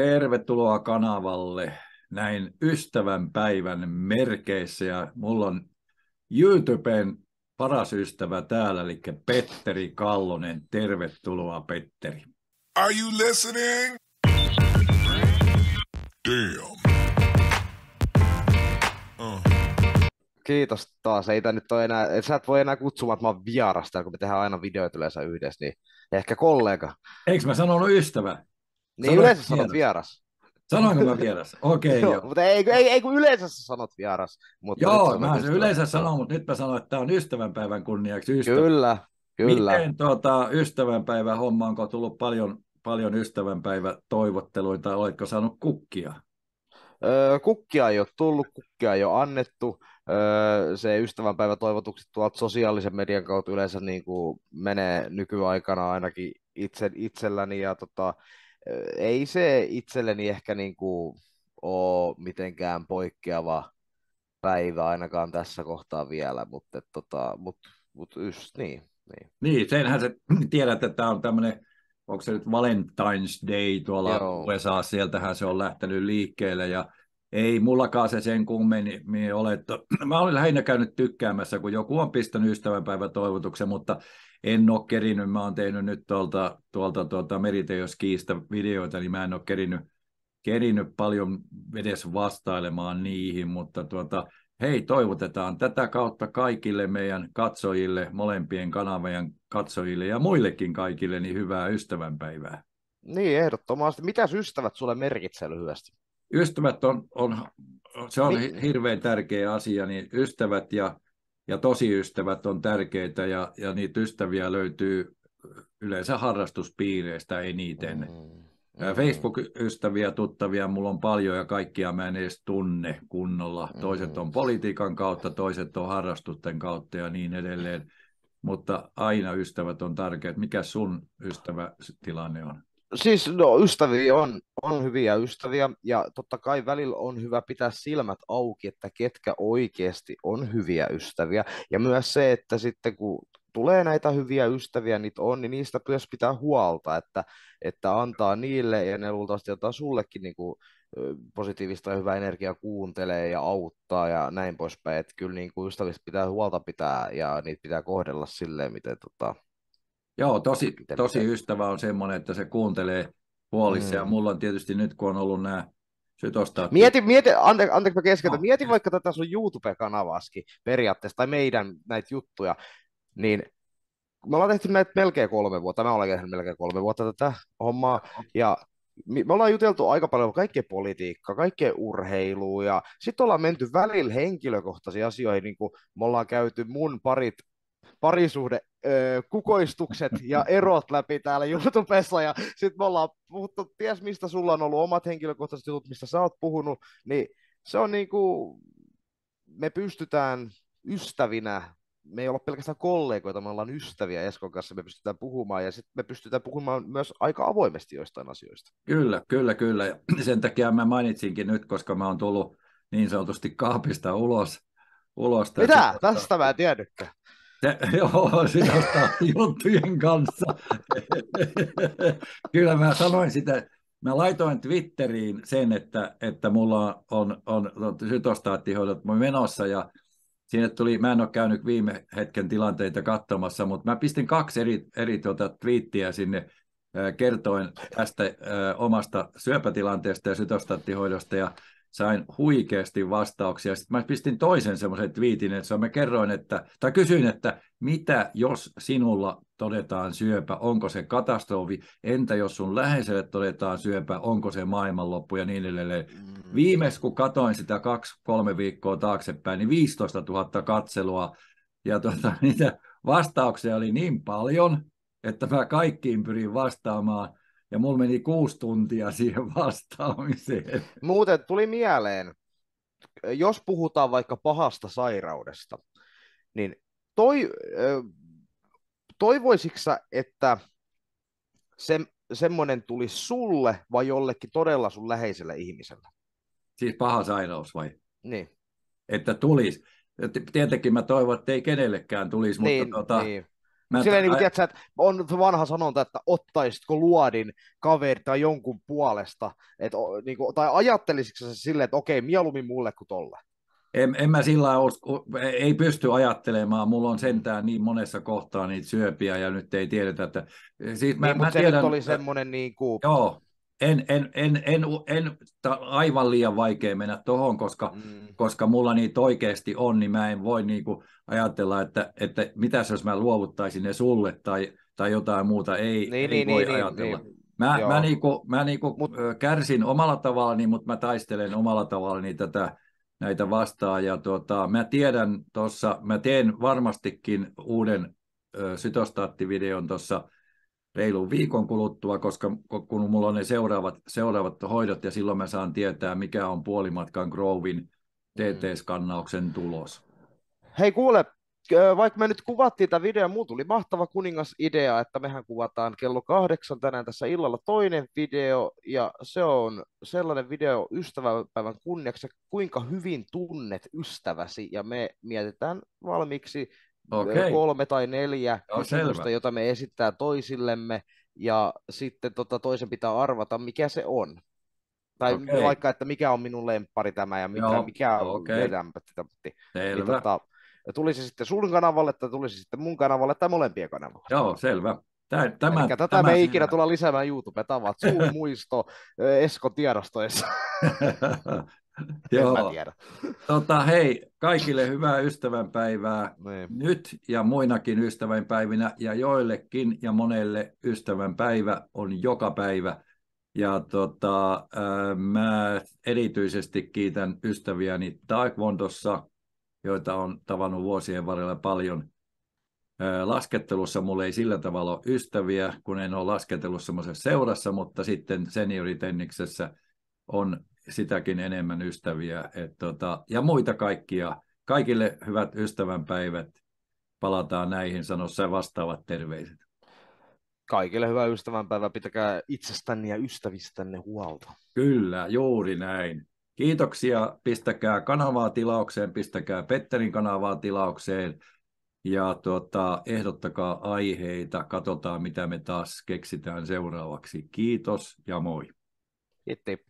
Tervetuloa kanavalle näin ystävän päivän merkeissä ja mulla on YouTuben paras ystävä täällä, eli Petteri Kallonen. Tervetuloa Petteri. Are you listening? Damn. Uh. Kiitos taas. Ei nyt ole enää, sä et voi enää kutsua, että mä oon vierasta, kun me tehdään aina videoita yleensä yhdessä, niin ehkä kollega. Eikö mä sanonut ystävä? Niin Sano, yleensä sanot vieras. Sanoinko mä vieras? Okei, okay, joo. Mutta ei, ei, ei, kun yleensä sä sanot vieras. Mutta joo, mä se yleensä sanon, mutta nyt mä sanon, että tämä on ystävänpäivän kunniaksi. Ystä... Kyllä, kyllä. Miten tuota, ystävänpäivä homma, onko tullut paljon, paljon ystävänpäivä toivotteluita, oletko saanut kukkia? Öö, kukkia ei ole tullut, kukkia ei ole annettu. Öö, se ystävänpäivä toivotukset tuolta sosiaalisen median kautta yleensä niin kuin menee nykyaikana ainakin itse, itselläni. Ja tota, ei se itselleni ehkä niin kuin ole mitenkään poikkeava päivä ainakaan tässä kohtaa vielä, mutta, tota, mutta, mutta just niin. Niin, niin senhän se tiedät, että tämä on tämmöinen, onko se nyt Valentine's Day tuolla Joo. USA, sieltähän se on lähtenyt liikkeelle ja ei mullakaan se sen kummemmin niin ole. Mä olin lähinnä käynyt tykkäämässä, kun joku on pistänyt ystävänpäivätoivotuksen, mutta en ole kerinyt, mä oon tehnyt nyt tuolta, tuolta, tuolta meriteoskiista videoita, niin mä en ole kerinyt, kerinyt paljon edes vastailemaan niihin, mutta tuota, hei, toivotetaan tätä kautta kaikille meidän katsojille, molempien kanavien katsojille ja muillekin kaikille, niin hyvää ystävänpäivää. Niin, ehdottomasti. Mitäs ystävät sulle merkitsee lyhyesti? Ystävät on, on se on hirveän tärkeä asia, niin ystävät ja ja tosiystävät on tärkeitä ja, ja niitä ystäviä löytyy yleensä harrastuspiireistä eniten. Mm. mm. Facebook-ystäviä, tuttavia mulla on paljon ja kaikkia mä en edes tunne kunnolla. Mm. Toiset on politiikan kautta, toiset on harrastusten kautta ja niin edelleen. Mutta aina ystävät on tärkeät. Mikä sun ystävätilanne on? siis no, ystäviä on, on hyviä ystäviä ja totta kai välillä on hyvä pitää silmät auki, että ketkä oikeasti on hyviä ystäviä. Ja myös se, että sitten kun tulee näitä hyviä ystäviä, niitä on, niin niistä myös pitää huolta, että, että antaa niille ja ne luultavasti antaa sullekin niin kuin positiivista ja hyvää energiaa kuuntelee ja auttaa ja näin poispäin. Että kyllä niin kuin ystävistä pitää huolta pitää ja niitä pitää kohdella silleen, miten tota, Joo, tosi, tosi ystävä on semmoinen, että se kuuntelee huolissa. Mm. Ja mulla on tietysti nyt, kun on ollut nämä sytostaatti. Mieti, mieti ante, anteeksi mä no. mieti vaikka tätä sun youtube kanavaski periaatteessa, tai meidän näitä juttuja, niin me ollaan tehty näitä melkein kolme vuotta, mä olen tehnyt melkein kolme vuotta tätä hommaa, ja me ollaan juteltu aika paljon kaikkea politiikkaa, kaikkea urheilua, ja sitten ollaan menty välillä henkilökohtaisiin asioihin, niin kuin me ollaan käyty mun parit parisuhde öö, kukoistukset ja erot läpi täällä YouTubessa, ja sit me ollaan puhuttu, ties mistä sulla on ollut omat henkilökohtaiset jutut, mistä sä oot puhunut, niin se on niinku me pystytään ystävinä, me ei olla pelkästään kollegoita, me ollaan ystäviä Eskon kanssa, me pystytään puhumaan ja sitten me pystytään puhumaan myös aika avoimesti joistain asioista. Kyllä, kyllä, kyllä. Ja sen takia mä mainitsinkin nyt, koska mä oon tullut niin sanotusti kaapista ulos. ulos Mitä? Tästä mä en tiennytkään. Joo, sinästä juttujen kanssa. Kyllä mä sanoin sitä, mä laitoin Twitteriin sen, että, että mulla on, on, on no, sytostaattihoidot menossa ja sinne tuli, mä en ole käynyt viime hetken tilanteita katsomassa, mutta mä pistin kaksi eri, eri tuota, twiittiä sinne kertoin tästä ö, omasta syöpätilanteesta ja sytostaattihoidosta ja sain huikeasti vastauksia. Sitten mä pistin toisen semmoisen twiitin, että mä kerroin, että, tai kysyin, että mitä jos sinulla todetaan syöpä, onko se katastrofi, entä jos sun läheiselle todetaan syöpä, onko se maailmanloppu ja niin edelleen. Mm-hmm. Viimeis kun katoin sitä kaksi-kolme viikkoa taaksepäin, niin 15 000 katselua ja tuota, niitä vastauksia oli niin paljon, että mä kaikkiin pyrin vastaamaan – ja mulla meni kuusi tuntia siihen vastaamiseen. Muuten tuli mieleen, jos puhutaan vaikka pahasta sairaudesta, niin toi, toivoisitko sä, että se, semmoinen tulisi sulle vai jollekin todella sun läheiselle ihmiselle? Siis paha sairaus vai? Niin. Että tulisi. Tietenkin mä toivon, että ei kenellekään tulisi, niin, mutta tota, niin. Mä Silleen, niin kuin, tiedätkö, että on vanha sanonta, että ottaisitko luodin kaveri tai jonkun puolesta, että, niin kuin, tai ajattelisitko se silleen, että okei, mieluummin mulle kuin tolle? En, en mä sillä usko, ei pysty ajattelemaan, mulla on sentään niin monessa kohtaa niitä syöpiä ja nyt ei tiedetä, että... Siis mä, niin, mä tiedän, se nyt oli semmoinen niin kuin... Joo, en, en, en, en, en en aivan liian vaikea mennä tuohon, koska, mm. koska mulla niitä oikeasti on, niin mä en voi niinku ajatella, että, että mitä jos mä luovuttaisin ne sulle tai, tai jotain muuta, ei, niin, ei niin, voi niin, niin ajatella. Niin, mä, mä, niinku, mä niinku Mut... kärsin omalla tavallani, mutta mä taistelen omalla tavallani tätä, näitä vastaan. Ja tuota, mä tiedän tuossa, mä teen varmastikin uuden sytostaattivideon tuossa reilun viikon kuluttua, koska kun mulla on ne seuraavat, seuraavat hoidot ja silloin mä saan tietää, mikä on puolimatkan Grovin TT-skannauksen tulos. Hei kuule, vaikka me nyt kuvattiin tämä video muu tuli mahtava kuningasidea, että mehän kuvataan kello kahdeksan tänään tässä illalla toinen video, ja se on sellainen video ystäväpäivän kunniaksi, kuinka hyvin tunnet ystäväsi, ja me mietitään valmiiksi okay. kolme tai neljä no, kysymystä, selvä. jota me esittää toisillemme, ja sitten tota, toisen pitää arvata, mikä se on. Tai okay. vaikka, että mikä on minun lemppari tämä ja mikä, mikä on okay. Niin selvä. Niin, tota, tuli se sitten sun kanavalle, tai tuli se sitten mun kanavalle, tai molempien kanavalle. Joo, selvä. Tämä, tämä, tätä tämä me ei siinä. ikinä tulla lisäämään YouTube-tavat. Suun muisto Esko tiedostoissa. Joo. En mä tiedä. Tota, hei, kaikille hyvää ystävänpäivää niin. nyt ja muinakin ystävänpäivinä ja joillekin ja monelle ystävänpäivä on joka päivä. Ja tota, äh, mä erityisesti kiitän ystäviäni Taekwondossa, joita on tavannut vuosien varrella paljon. Äh, laskettelussa mulla ei sillä tavalla ole ystäviä, kun en ole lasketellut semmoisessa seurassa, mutta sitten senioritenniksessä on sitäkin enemmän ystäviä et tota, ja muita kaikkia. Kaikille hyvät ystävänpäivät. Palataan näihin, sano sä vastaavat terveiset. Kaikille hyvää ystävänpäivää, pitäkää itsestänne ja ystävistänne huolta. Kyllä, juuri näin. Kiitoksia, pistäkää kanavaa tilaukseen, pistäkää Petterin kanavaa tilaukseen ja tuota, ehdottakaa aiheita, katsotaan mitä me taas keksitään seuraavaksi. Kiitos ja moi. Kiitos.